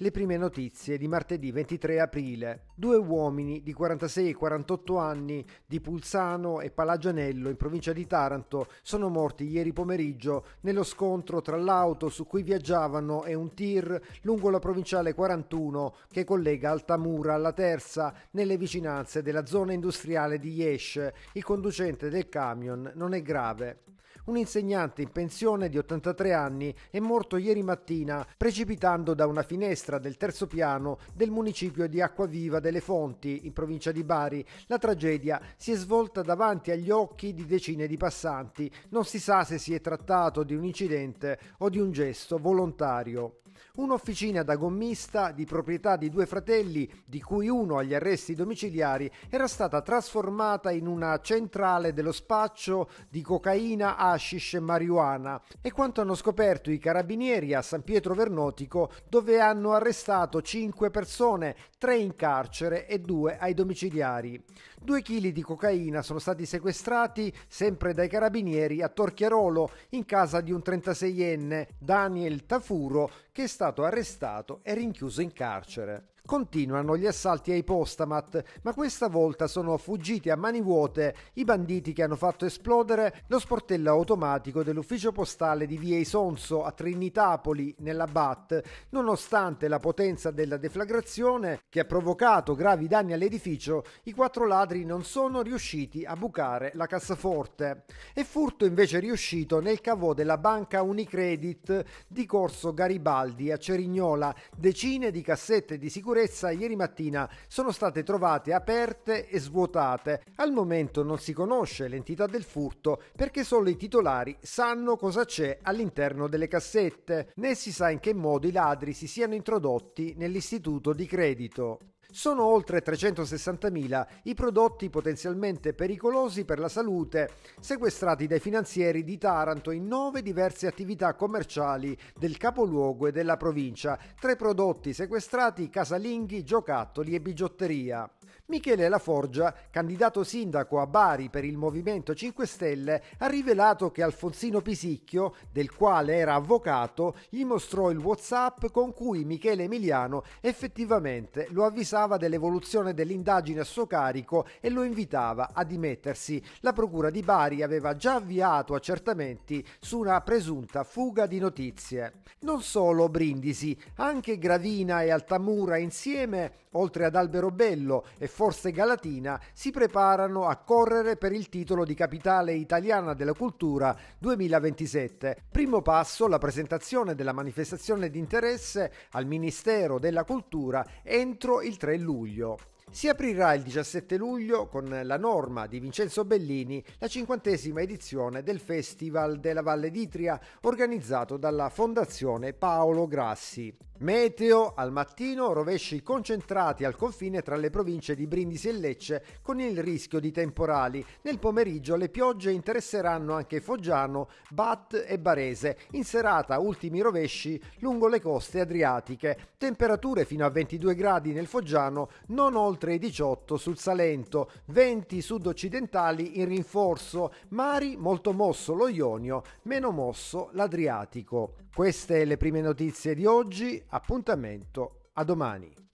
le prime notizie di martedì 23 aprile. Due uomini di 46 e 48 anni di Pulsano e Palagianello in provincia di Taranto sono morti ieri pomeriggio nello scontro tra l'auto su cui viaggiavano e un tir lungo la provinciale 41 che collega Altamura alla Terza nelle vicinanze della zona industriale di Yesh. Il conducente del camion non è grave. Un insegnante in pensione di 83 anni è morto ieri mattina precipitando da una finestra del terzo piano del municipio di Acquaviva delle Fonti, in provincia di Bari. La tragedia si è svolta davanti agli occhi di decine di passanti. Non si sa se si è trattato di un incidente o di un gesto volontario un'officina da gommista di proprietà di due fratelli, di cui uno agli arresti domiciliari, era stata trasformata in una centrale dello spaccio di cocaina, hashish e marijuana e quanto hanno scoperto i carabinieri a San Pietro Vernotico dove hanno arrestato cinque persone, tre in carcere e due ai domiciliari. Due chili di cocaina sono stati sequestrati sempre dai carabinieri a Torchiarolo in casa di un 36enne, Daniel Tafuro, che è stato arrestato e rinchiuso in carcere. Continuano gli assalti ai postamat, ma questa volta sono fuggiti a mani vuote i banditi che hanno fatto esplodere lo sportello automatico dell'ufficio postale di Via Isonzo a Trinitapoli, nella BAT, nonostante la potenza della deflagrazione che ha provocato gravi danni all'edificio, i quattro ladri non sono riusciti a bucare la cassaforte. E furto invece riuscito nel cavò della banca Unicredit di Corso Garibaldi a Cerignola, decine di cassette di sicurezza sicurezza ieri mattina sono state trovate aperte e svuotate. Al momento non si conosce l'entità del furto perché solo i titolari sanno cosa c'è all'interno delle cassette, né si sa in che modo i ladri si siano introdotti nell'istituto di credito. Sono oltre 360.000 i prodotti potenzialmente pericolosi per la salute sequestrati dai finanzieri di Taranto in nove diverse attività commerciali del capoluogo e della provincia, tra i prodotti sequestrati casalinghi, giocattoli e bigiotteria. Michele Laforgia, candidato sindaco a Bari per il Movimento 5 Stelle, ha rivelato che Alfonsino Pisicchio, del quale era avvocato, gli mostrò il WhatsApp con cui Michele Emiliano effettivamente lo avvisava dell'evoluzione dell'indagine a suo carico e lo invitava a dimettersi. La procura di Bari aveva già avviato accertamenti su una presunta fuga di notizie. Non solo Brindisi, anche Gravina e Altamura insieme, oltre ad Albero Alberobello e forse Galatina si preparano a correre per il titolo di capitale italiana della cultura 2027. Primo passo la presentazione della manifestazione di interesse al Ministero della Cultura entro il 3 luglio. Si aprirà il 17 luglio con la norma di Vincenzo Bellini la cinquantesima edizione del Festival della Valle d'Itria organizzato dalla Fondazione Paolo Grassi. Meteo al mattino, rovesci concentrati al confine tra le province di Brindisi e Lecce con il rischio di temporali. Nel pomeriggio le piogge interesseranno anche Foggiano, Bat e Barese. In serata ultimi rovesci lungo le coste adriatiche. Temperature fino a 22 gradi nel Foggiano, non oltre oltre i 18 sul Salento, 20 sud-occidentali in rinforzo, mari molto mosso lo Ionio, meno mosso l'Adriatico. Queste le prime notizie di oggi, appuntamento a domani.